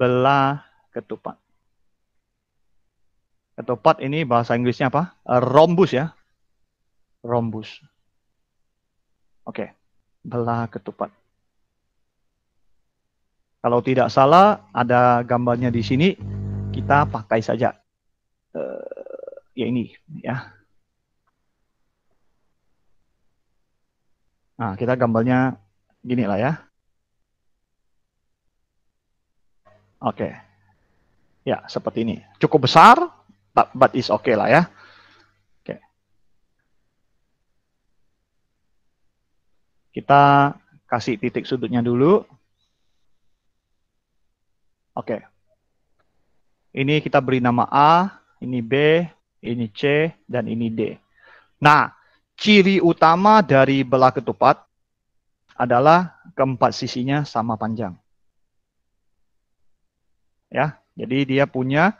belah ketupat. Ketupat ini bahasa Inggrisnya apa? Eh, Rombus ya. Rombus. Oke, okay. belah ketupat. Kalau tidak salah ada gambarnya di sini, kita pakai saja. Uh, ya ini ya. Nah, kita gambarnya gini lah ya. Oke. Okay. Ya, seperti ini. Cukup besar, but, but is okay lah ya. Oke. Okay. Kita kasih titik sudutnya dulu. Oke. Okay. Ini kita beri nama A, ini B, ini C, dan ini D. Nah, ciri utama dari belah ketupat adalah keempat sisinya sama panjang ya. Jadi dia punya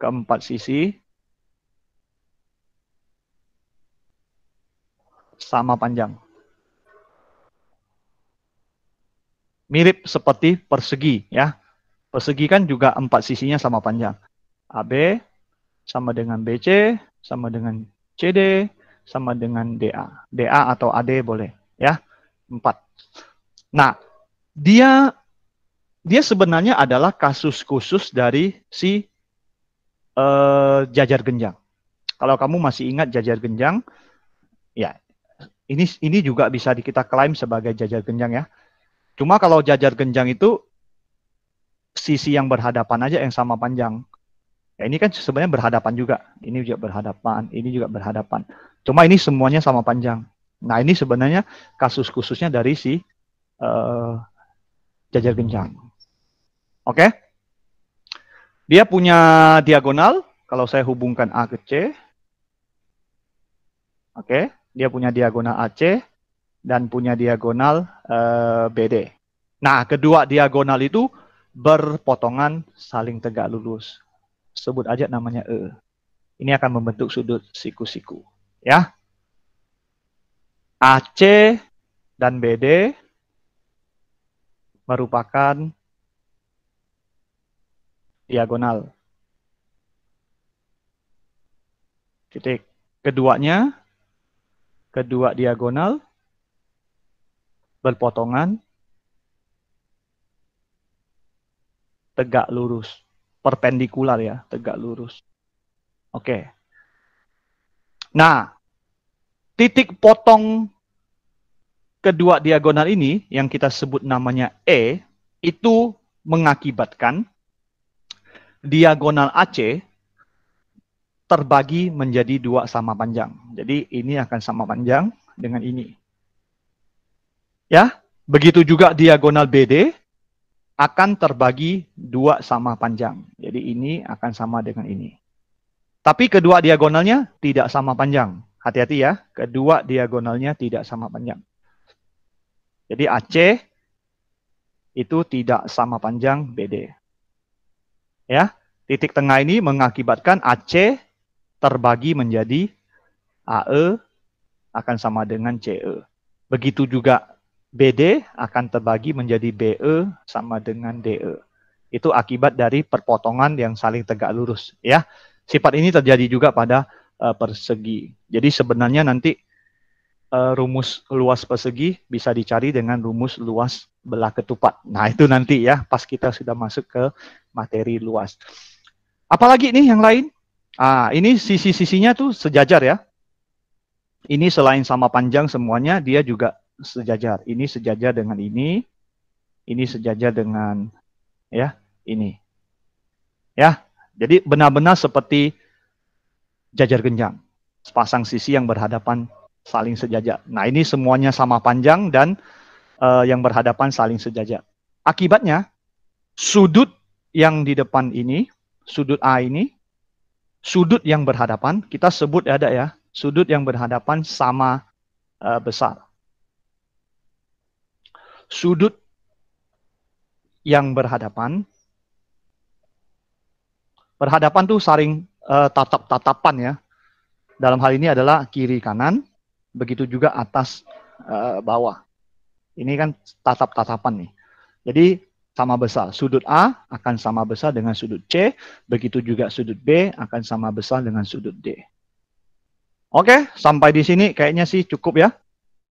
keempat sisi sama panjang. Mirip seperti persegi ya. Persegi kan juga empat sisinya sama panjang. AB sama dengan BC sama dengan CD sama dengan DA. DA atau AD boleh ya. Empat. Nah, dia dia sebenarnya adalah kasus khusus dari si uh, jajar genjang. Kalau kamu masih ingat jajar genjang, ya ini ini juga bisa kita klaim sebagai jajar genjang ya. Cuma kalau jajar genjang itu sisi yang berhadapan aja yang sama panjang. Ya, ini kan sebenarnya berhadapan juga. Ini juga berhadapan, ini juga berhadapan. Cuma ini semuanya sama panjang. Nah ini sebenarnya kasus khususnya dari si uh, jajar genjang. Oke? Dia punya diagonal, kalau saya hubungkan A ke C. Oke, dia punya diagonal AC dan punya diagonal eh, BD. Nah, kedua diagonal itu berpotongan saling tegak lurus. Sebut aja namanya E. Ini akan membentuk sudut siku-siku. Ya, AC dan BD merupakan diagonal. Titik. Keduanya, kedua diagonal, berpotongan, tegak lurus. Perpendikular ya, tegak lurus. Oke. Nah, titik potong kedua diagonal ini, yang kita sebut namanya E, itu mengakibatkan diagonal AC terbagi menjadi dua sama panjang. Jadi ini akan sama panjang dengan ini. Ya, begitu juga diagonal BD akan terbagi dua sama panjang. Jadi ini akan sama dengan ini. Tapi kedua diagonalnya tidak sama panjang. Hati-hati ya, kedua diagonalnya tidak sama panjang. Jadi AC itu tidak sama panjang BD. Ya, titik tengah ini mengakibatkan AC terbagi menjadi AE akan sama dengan CE. Begitu juga BD akan terbagi menjadi BE sama dengan DE. Itu akibat dari perpotongan yang saling tegak lurus, ya. Sifat ini terjadi juga pada uh, persegi. Jadi sebenarnya nanti uh, rumus luas persegi bisa dicari dengan rumus luas belah ketupat. Nah, itu nanti ya pas kita sudah masuk ke materi luas. Apalagi nih yang lain? Ah, ini sisi-sisinya tuh sejajar ya. Ini selain sama panjang semuanya, dia juga sejajar. Ini sejajar dengan ini. Ini sejajar dengan ya, ini. Ya. Jadi benar-benar seperti jajar genjang. Sepasang sisi yang berhadapan saling sejajar. Nah, ini semuanya sama panjang dan uh, yang berhadapan saling sejajar. Akibatnya, sudut yang di depan ini, sudut A ini, sudut yang berhadapan, kita sebut ada ya, sudut yang berhadapan sama uh, besar. Sudut yang berhadapan, berhadapan tuh saling uh, tatap-tatapan ya. Dalam hal ini adalah kiri kanan, begitu juga atas uh, bawah. Ini kan tatap-tatapan nih. Jadi sama besar. Sudut A akan sama besar dengan sudut C. Begitu juga sudut B akan sama besar dengan sudut D. Oke, sampai di sini kayaknya sih cukup ya.